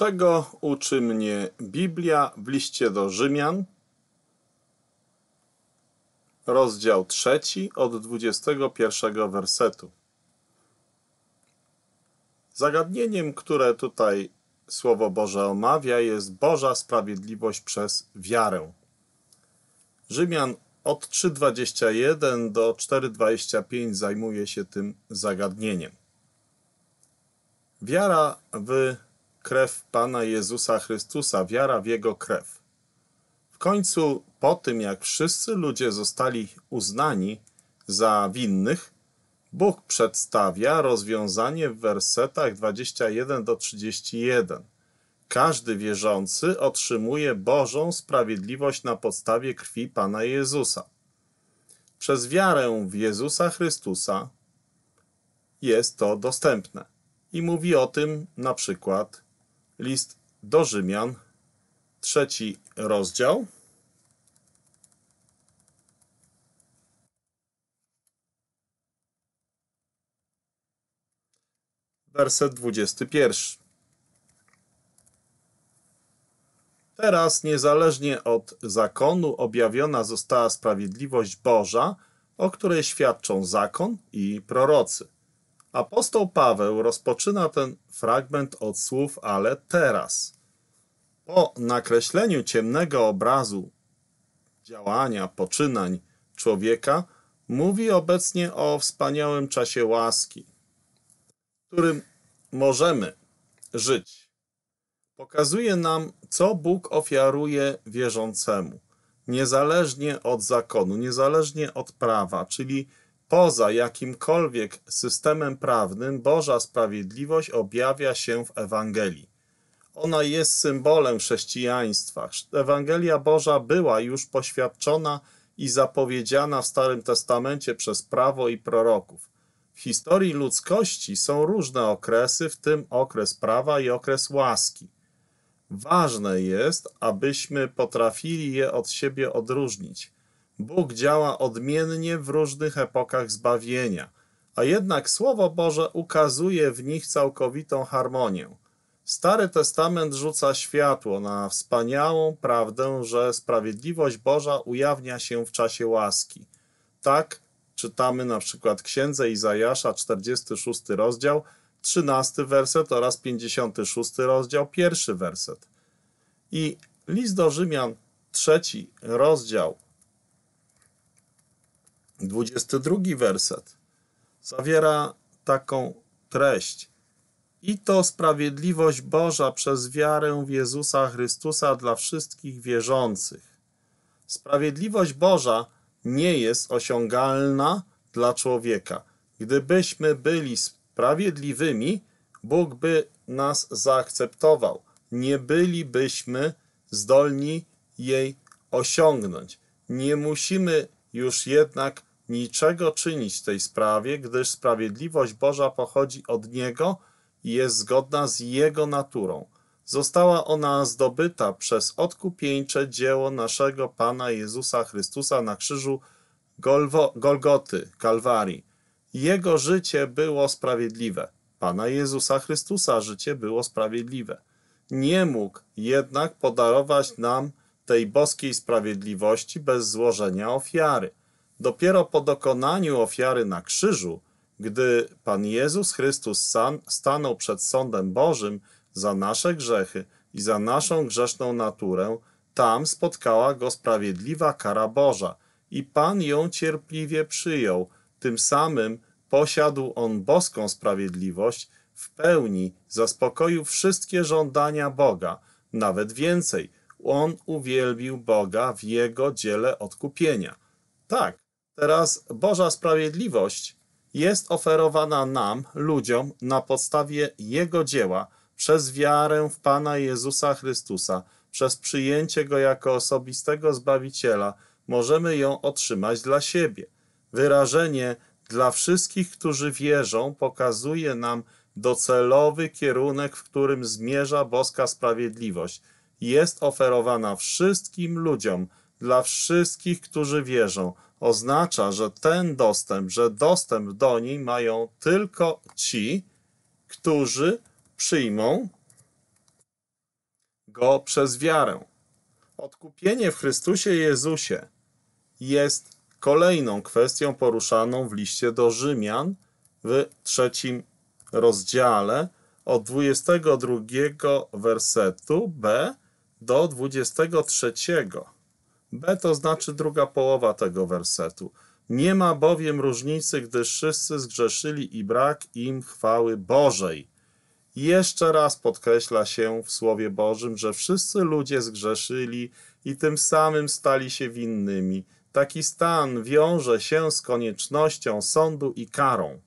Czego uczy mnie Biblia w liście do Rzymian, rozdział trzeci od 21 wersetu? Zagadnieniem, które tutaj Słowo Boże omawia, jest Boża sprawiedliwość przez wiarę. Rzymian od 3,21 do 4,25 zajmuje się tym zagadnieniem. Wiara w krew Pana Jezusa Chrystusa, wiara w Jego krew. W końcu, po tym jak wszyscy ludzie zostali uznani za winnych, Bóg przedstawia rozwiązanie w wersetach 21 do 31. Każdy wierzący otrzymuje Bożą sprawiedliwość na podstawie krwi Pana Jezusa. Przez wiarę w Jezusa Chrystusa jest to dostępne. I mówi o tym na przykład List do Rzymian, trzeci rozdział. werset 21. Teraz, niezależnie od zakonu, objawiona została sprawiedliwość Boża, o której świadczą zakon i prorocy. Apostoł Paweł rozpoczyna ten fragment od słów ale teraz. Po nakreśleniu ciemnego obrazu działania, poczynań człowieka, mówi obecnie o wspaniałym czasie łaski, którym możemy żyć. Pokazuje nam, co Bóg ofiaruje wierzącemu, niezależnie od zakonu, niezależnie od prawa, czyli Poza jakimkolwiek systemem prawnym Boża sprawiedliwość objawia się w Ewangelii. Ona jest symbolem chrześcijaństwa. Ewangelia Boża była już poświadczona i zapowiedziana w Starym Testamencie przez prawo i proroków. W historii ludzkości są różne okresy, w tym okres prawa i okres łaski. Ważne jest, abyśmy potrafili je od siebie odróżnić – Bóg działa odmiennie w różnych epokach zbawienia, a jednak Słowo Boże ukazuje w nich całkowitą harmonię. Stary Testament rzuca światło na wspaniałą prawdę, że sprawiedliwość Boża ujawnia się w czasie łaski. Tak czytamy na przykład Księdze Izajasza 46 rozdział, 13 werset oraz 56 rozdział, pierwszy werset. I list do Rzymian, trzeci rozdział, 22 werset zawiera taką treść. I to sprawiedliwość Boża przez wiarę w Jezusa Chrystusa dla wszystkich wierzących. Sprawiedliwość Boża nie jest osiągalna dla człowieka. Gdybyśmy byli sprawiedliwymi, Bóg by nas zaakceptował. Nie bylibyśmy zdolni jej osiągnąć. Nie musimy już jednak niczego czynić w tej sprawie, gdyż sprawiedliwość Boża pochodzi od Niego i jest zgodna z Jego naturą. Została ona zdobyta przez odkupieńcze dzieło naszego Pana Jezusa Chrystusa na krzyżu Golwo, Golgoty, Kalwarii. Jego życie było sprawiedliwe. Pana Jezusa Chrystusa życie było sprawiedliwe. Nie mógł jednak podarować nam tej boskiej sprawiedliwości bez złożenia ofiary. Dopiero po dokonaniu ofiary na krzyżu, gdy Pan Jezus Chrystus sam stanął przed sądem Bożym za nasze grzechy i za naszą grzeszną naturę, tam spotkała go sprawiedliwa kara Boża i Pan ją cierpliwie przyjął. Tym samym posiadł on boską sprawiedliwość, w pełni zaspokoił wszystkie żądania Boga, nawet więcej. On uwielbił Boga w jego dziele odkupienia. Tak, Teraz Boża sprawiedliwość jest oferowana nam, ludziom, na podstawie Jego dzieła, przez wiarę w Pana Jezusa Chrystusa, przez przyjęcie Go jako osobistego Zbawiciela, możemy ją otrzymać dla siebie. Wyrażenie dla wszystkich, którzy wierzą, pokazuje nam docelowy kierunek, w którym zmierza boska sprawiedliwość. Jest oferowana wszystkim ludziom, dla wszystkich, którzy wierzą, oznacza, że ten dostęp, że dostęp do niej mają tylko ci, którzy przyjmą go przez wiarę. Odkupienie w Chrystusie Jezusie jest kolejną kwestią poruszaną w liście do Rzymian w trzecim rozdziale od 22 wersetu B do 23. B to znaczy druga połowa tego wersetu. Nie ma bowiem różnicy, gdyż wszyscy zgrzeszyli i brak im chwały Bożej. Jeszcze raz podkreśla się w Słowie Bożym, że wszyscy ludzie zgrzeszyli i tym samym stali się winnymi. Taki stan wiąże się z koniecznością sądu i karą.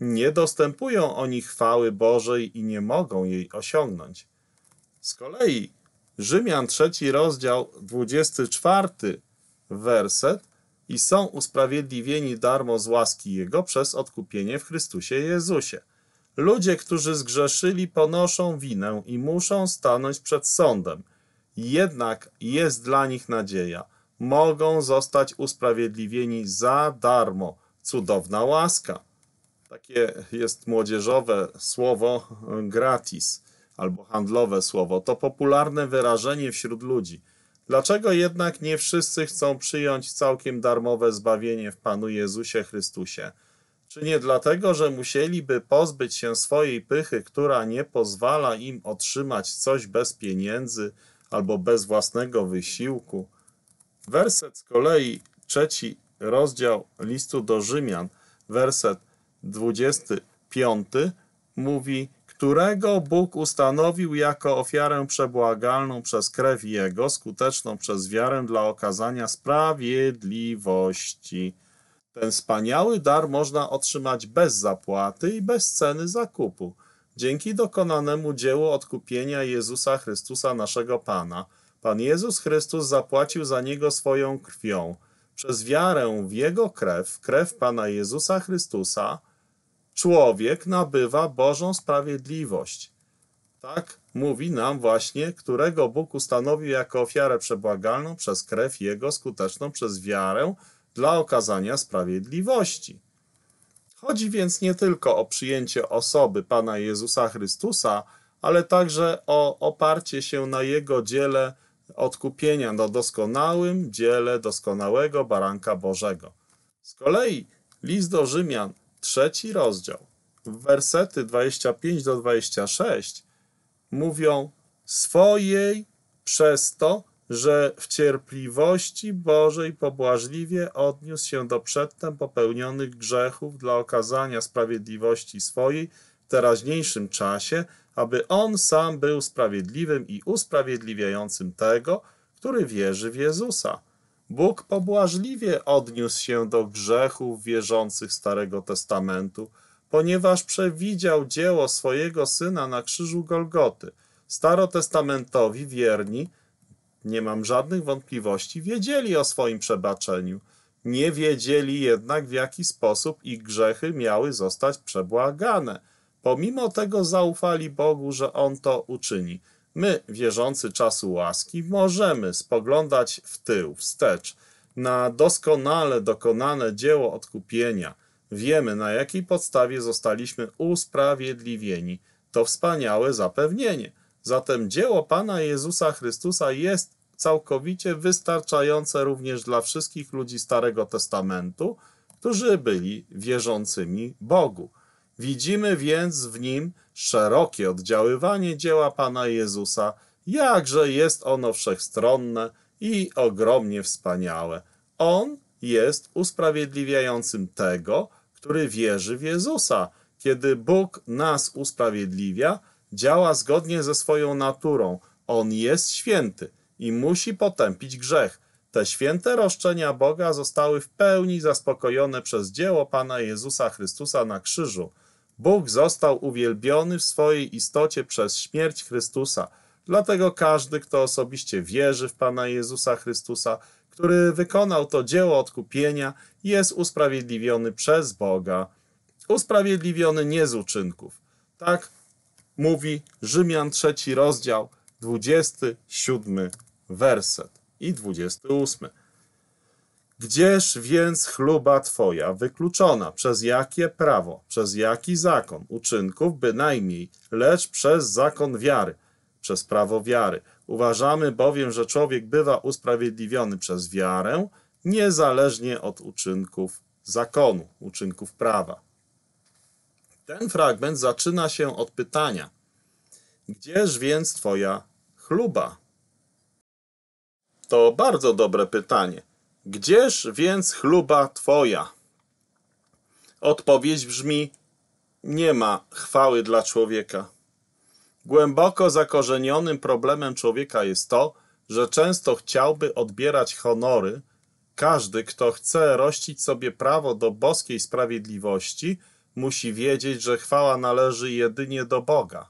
Nie dostępują oni chwały Bożej i nie mogą jej osiągnąć. Z kolei Rzymian, trzeci rozdział, 24 werset i są usprawiedliwieni darmo z łaski Jego przez odkupienie w Chrystusie Jezusie. Ludzie, którzy zgrzeszyli, ponoszą winę i muszą stanąć przed sądem. Jednak jest dla nich nadzieja. Mogą zostać usprawiedliwieni za darmo. Cudowna łaska. Takie jest młodzieżowe słowo gratis albo handlowe słowo to popularne wyrażenie wśród ludzi. Dlaczego jednak nie wszyscy chcą przyjąć całkiem darmowe zbawienie w Panu Jezusie Chrystusie? Czy nie dlatego, że musieliby pozbyć się swojej pychy, która nie pozwala im otrzymać coś bez pieniędzy albo bez własnego wysiłku? Werset z kolei trzeci rozdział listu do Rzymian, werset 25 mówi: którego Bóg ustanowił jako ofiarę przebłagalną przez krew Jego, skuteczną przez wiarę dla okazania sprawiedliwości. Ten wspaniały dar można otrzymać bez zapłaty i bez ceny zakupu, dzięki dokonanemu dziełu odkupienia Jezusa Chrystusa naszego Pana. Pan Jezus Chrystus zapłacił za niego swoją krwią. Przez wiarę w Jego krew, krew Pana Jezusa Chrystusa, człowiek nabywa Bożą sprawiedliwość. Tak mówi nam właśnie, którego Bóg ustanowił jako ofiarę przebłagalną przez krew Jego skuteczną przez wiarę dla okazania sprawiedliwości. Chodzi więc nie tylko o przyjęcie osoby Pana Jezusa Chrystusa, ale także o oparcie się na Jego dziele odkupienia, na doskonałym dziele doskonałego baranka Bożego. Z kolei list do Rzymian trzeci rozdział, wersety 25 do 26 mówią swojej przez to, że w cierpliwości Bożej pobłażliwie odniósł się do przedtem popełnionych grzechów dla okazania sprawiedliwości swojej w teraźniejszym czasie, aby on sam był sprawiedliwym i usprawiedliwiającym tego, który wierzy w Jezusa Bóg pobłażliwie odniósł się do grzechów wierzących Starego Testamentu, ponieważ przewidział dzieło swojego Syna na krzyżu Golgoty. Starotestamentowi wierni, nie mam żadnych wątpliwości, wiedzieli o swoim przebaczeniu. Nie wiedzieli jednak, w jaki sposób ich grzechy miały zostać przebłagane. Pomimo tego zaufali Bogu, że On to uczyni. My, wierzący czasu łaski, możemy spoglądać w tył, wstecz, na doskonale dokonane dzieło odkupienia. Wiemy, na jakiej podstawie zostaliśmy usprawiedliwieni. To wspaniałe zapewnienie. Zatem dzieło Pana Jezusa Chrystusa jest całkowicie wystarczające również dla wszystkich ludzi Starego Testamentu, którzy byli wierzącymi Bogu. Widzimy więc w nim szerokie oddziaływanie dzieła Pana Jezusa, jakże jest ono wszechstronne i ogromnie wspaniałe. On jest usprawiedliwiającym tego, który wierzy w Jezusa. Kiedy Bóg nas usprawiedliwia, działa zgodnie ze swoją naturą. On jest święty i musi potępić grzech. Te święte roszczenia Boga zostały w pełni zaspokojone przez dzieło Pana Jezusa Chrystusa na krzyżu. Bóg został uwielbiony w swojej istocie przez śmierć Chrystusa. Dlatego każdy, kto osobiście wierzy w Pana Jezusa Chrystusa, który wykonał to dzieło odkupienia, jest usprawiedliwiony przez Boga, usprawiedliwiony nie z uczynków. Tak mówi Rzymian trzeci rozdział, 27 werset i 28. Gdzież więc chluba Twoja wykluczona? Przez jakie prawo, przez jaki zakon? Uczynków bynajmniej, lecz przez zakon wiary, przez prawo wiary. Uważamy bowiem, że człowiek bywa usprawiedliwiony przez wiarę, niezależnie od uczynków zakonu, uczynków prawa. Ten fragment zaczyna się od pytania: Gdzież więc Twoja chluba? To bardzo dobre pytanie. Gdzież więc chluba Twoja? Odpowiedź brzmi: Nie ma chwały dla człowieka. Głęboko zakorzenionym problemem człowieka jest to, że często chciałby odbierać honory. Każdy, kto chce rościć sobie prawo do boskiej sprawiedliwości, musi wiedzieć, że chwała należy jedynie do Boga.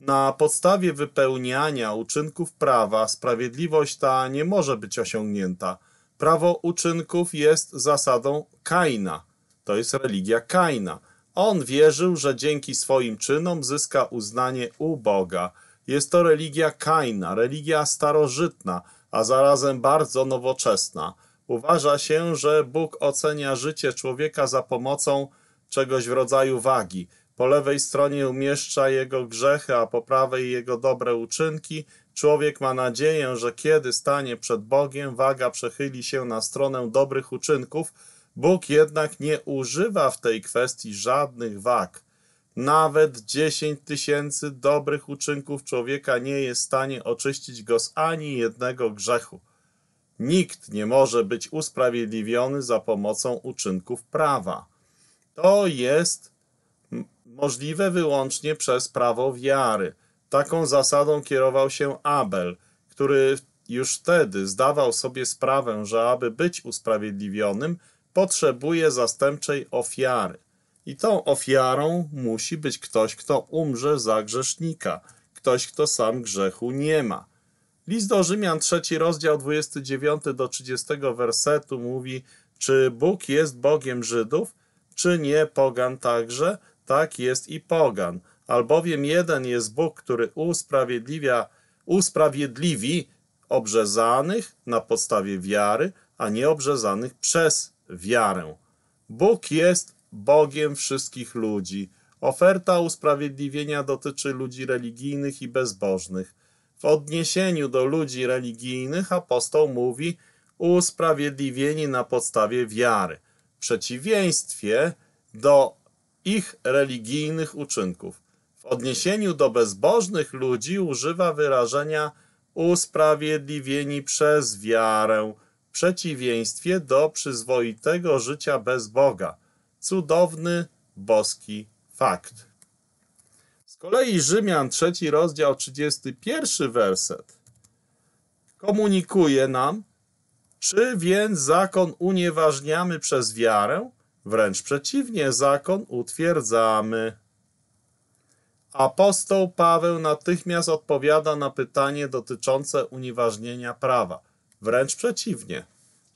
Na podstawie wypełniania uczynków prawa sprawiedliwość ta nie może być osiągnięta – Prawo uczynków jest zasadą Kaina. To jest religia Kaina. On wierzył, że dzięki swoim czynom zyska uznanie u Boga. Jest to religia Kaina, religia starożytna, a zarazem bardzo nowoczesna. Uważa się, że Bóg ocenia życie człowieka za pomocą czegoś w rodzaju wagi. Po lewej stronie umieszcza jego grzechy, a po prawej jego dobre uczynki – Człowiek ma nadzieję, że kiedy stanie przed Bogiem, waga przechyli się na stronę dobrych uczynków. Bóg jednak nie używa w tej kwestii żadnych wag. Nawet 10 tysięcy dobrych uczynków człowieka nie jest w stanie oczyścić go z ani jednego grzechu. Nikt nie może być usprawiedliwiony za pomocą uczynków prawa. To jest możliwe wyłącznie przez prawo wiary. Taką zasadą kierował się Abel, który już wtedy zdawał sobie sprawę, że aby być usprawiedliwionym, potrzebuje zastępczej ofiary. I tą ofiarą musi być ktoś, kto umrze za grzesznika, ktoś, kto sam grzechu nie ma. List do Rzymian, trzeci rozdział, 29 do 30 wersetu mówi, czy Bóg jest Bogiem Żydów, czy nie pogan także? Tak jest i pogan albowiem jeden jest Bóg, który usprawiedliwia, usprawiedliwi obrzezanych na podstawie wiary, a nie obrzezanych przez wiarę. Bóg jest Bogiem wszystkich ludzi. Oferta usprawiedliwienia dotyczy ludzi religijnych i bezbożnych. W odniesieniu do ludzi religijnych apostoł mówi usprawiedliwieni na podstawie wiary, w przeciwieństwie do ich religijnych uczynków w odniesieniu do bezbożnych ludzi używa wyrażenia usprawiedliwieni przez wiarę, w przeciwieństwie do przyzwoitego życia bez Boga. Cudowny boski fakt. Z kolei Rzymian, trzeci rozdział, 31 werset komunikuje nam, czy więc zakon unieważniamy przez wiarę? Wręcz przeciwnie, zakon utwierdzamy. Apostoł Paweł natychmiast odpowiada na pytanie dotyczące unieważnienia prawa. Wręcz przeciwnie.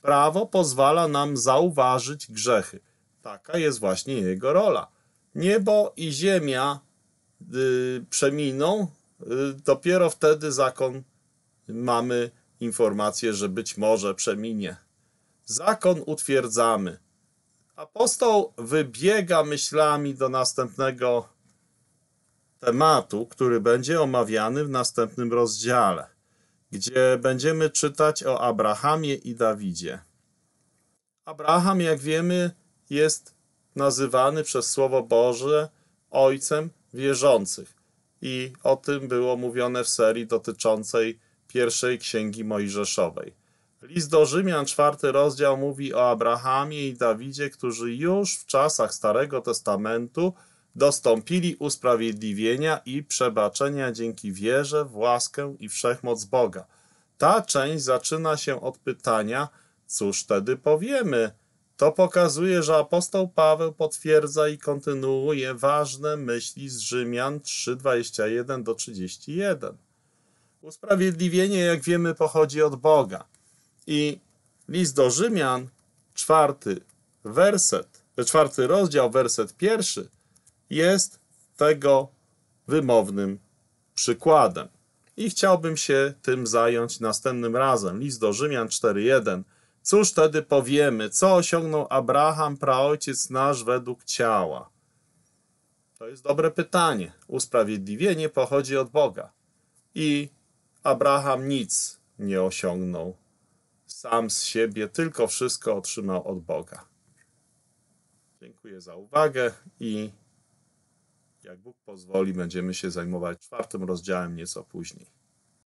Prawo pozwala nam zauważyć grzechy. Taka jest właśnie jego rola. Niebo i ziemia y, przeminą, y, dopiero wtedy zakon mamy informację, że być może przeminie. Zakon utwierdzamy. Apostoł wybiega myślami do następnego tematu, który będzie omawiany w następnym rozdziale, gdzie będziemy czytać o Abrahamie i Dawidzie. Abraham, jak wiemy, jest nazywany przez Słowo Boże ojcem wierzących. I o tym było mówione w serii dotyczącej pierwszej księgi Mojżeszowej. List do Rzymian, czwarty rozdział, mówi o Abrahamie i Dawidzie, którzy już w czasach Starego Testamentu dostąpili usprawiedliwienia i przebaczenia dzięki wierze w łaskę i wszechmoc Boga. Ta część zaczyna się od pytania, cóż wtedy powiemy? To pokazuje, że apostoł Paweł potwierdza i kontynuuje ważne myśli z Rzymian 3:21 do 31. Usprawiedliwienie, jak wiemy, pochodzi od Boga. I list do Rzymian, czwarty werset, czwarty rozdział, werset pierwszy jest tego wymownym przykładem. I chciałbym się tym zająć następnym razem. List do Rzymian 4:1. Cóż wtedy powiemy? Co osiągnął Abraham, praojciec nasz, według ciała? To jest dobre pytanie. Usprawiedliwienie pochodzi od Boga. I Abraham nic nie osiągnął sam z siebie, tylko wszystko otrzymał od Boga. Dziękuję za uwagę i jak Bóg pozwoli, będziemy się zajmować czwartym rozdziałem nieco później.